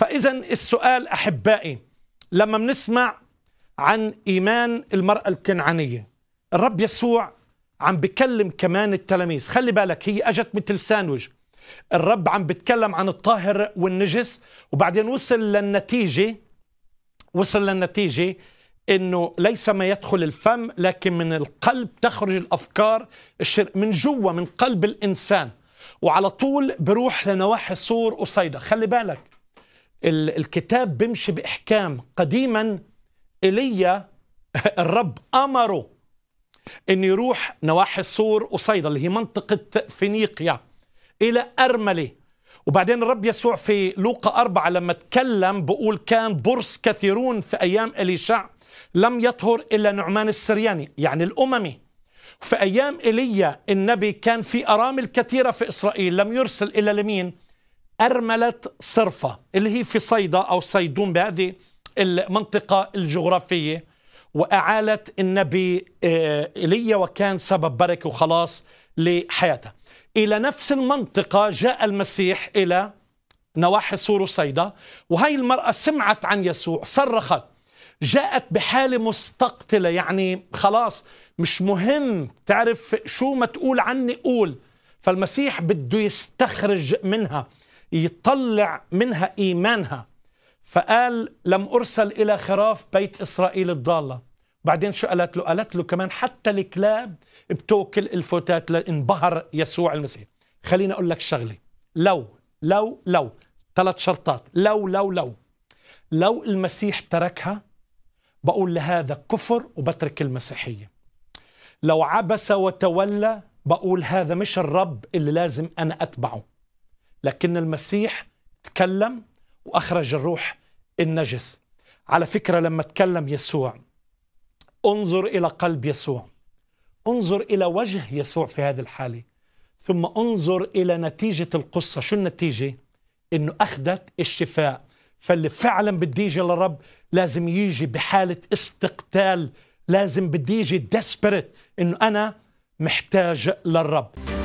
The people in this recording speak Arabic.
فإذا السؤال أحبائي لما بنسمع عن إيمان المرأة الكنعانية الرب يسوع عم بكلم كمان التلاميذ خلي بالك هي أجت مثل ساندويتش الرب عم بتكلم عن الطاهر والنجس وبعدين وصل للنتيجة وصل للنتيجة انه ليس ما يدخل الفم لكن من القلب تخرج الافكار الشر من جوا من قلب الانسان وعلى طول بروح لنواحي السور وصيدا خلي بالك الكتاب بيمشي باحكام قديما ايليا الرب امره انه يروح نواحي السور وصيدا اللي هي منطقه فينيقيا الى ارمله وبعدين الرب يسوع في لوقا أربعة لما تكلم بقول كان برص كثيرون في أيام إليشع لم يطهر إلا نعمان السرياني يعني الأممي في أيام إيليا النبي كان في أرامل كثيرة في إسرائيل لم يرسل إلا لمين؟ أرملة صرفة اللي هي في صيدا أو صيدون بهذه المنطقة الجغرافية وأعالت النبي إيليا آه، وكان سبب بركة وخلاص لحياته إلى نفس المنطقة جاء المسيح إلى نواحي سور صيدا وهي المرأة سمعت عن يسوع صرخت جاءت بحالة مستقتلة يعني خلاص مش مهم تعرف شو ما تقول عني قول فالمسيح بده يستخرج منها يطلع منها إيمانها فقال لم أرسل إلى خراف بيت إسرائيل الضالة بعدين شو قالت له قالت له كمان حتى الكلاب بتوكل الفتات انبهر يسوع المسيح خليني أقول لك شغلة لو لو لو ثلاث شرطات لو لو لو لو المسيح تركها بقول لهذا كفر وبترك المسيحية لو عبس وتولى بقول هذا مش الرب اللي لازم أنا أتبعه لكن المسيح تكلم واخرج الروح النجس على فكره لما تكلم يسوع انظر الى قلب يسوع انظر الى وجه يسوع في هذه الحاله ثم انظر الى نتيجه القصه شو النتيجه انه اخذت الشفاء فاللي فعلا بده يجي للرب لازم يجي بحاله استقتال لازم بدي يجي ديسبرت انه انا محتاج للرب